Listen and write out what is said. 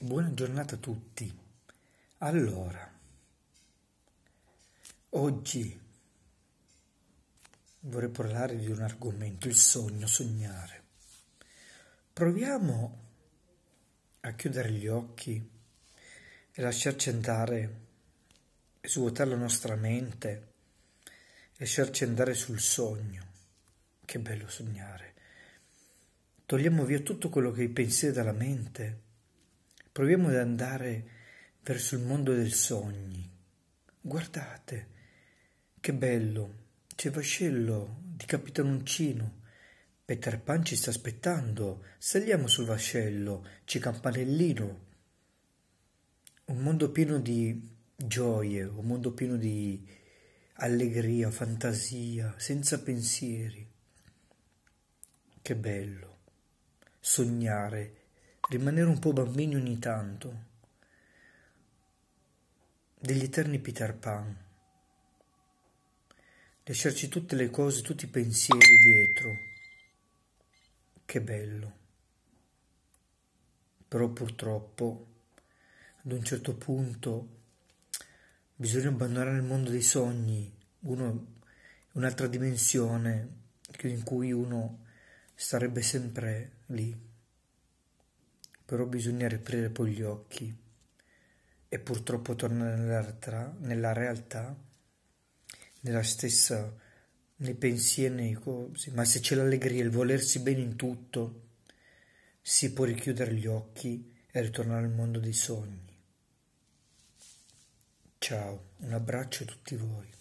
Buona giornata a tutti. Allora, oggi vorrei parlare di un argomento, il sogno, sognare. Proviamo a chiudere gli occhi e lasciarci andare svuotare la nostra mente, lasciarci andare sul sogno. Che bello sognare. Togliamo via tutto quello che i pensieri dalla mente Proviamo ad andare verso il mondo dei sogni. Guardate, che bello, c'è Vascello di Capitano Peter Pan ci sta aspettando. Saliamo sul vascello, c'è Campanellino. Un mondo pieno di gioie, un mondo pieno di allegria, fantasia, senza pensieri. Che bello sognare rimanere un po' bambini ogni tanto, degli eterni Peter Pan, lasciarci tutte le cose, tutti i pensieri dietro. Che bello. Però purtroppo ad un certo punto bisogna abbandonare il mondo dei sogni, uno, un'altra dimensione in cui uno starebbe sempre lì però bisogna riaprire poi gli occhi e purtroppo tornare nella realtà, nella stessa, nei pensieri, nei cose, ma se c'è l'allegria, il volersi bene in tutto, si può richiudere gli occhi e ritornare al mondo dei sogni. Ciao, un abbraccio a tutti voi.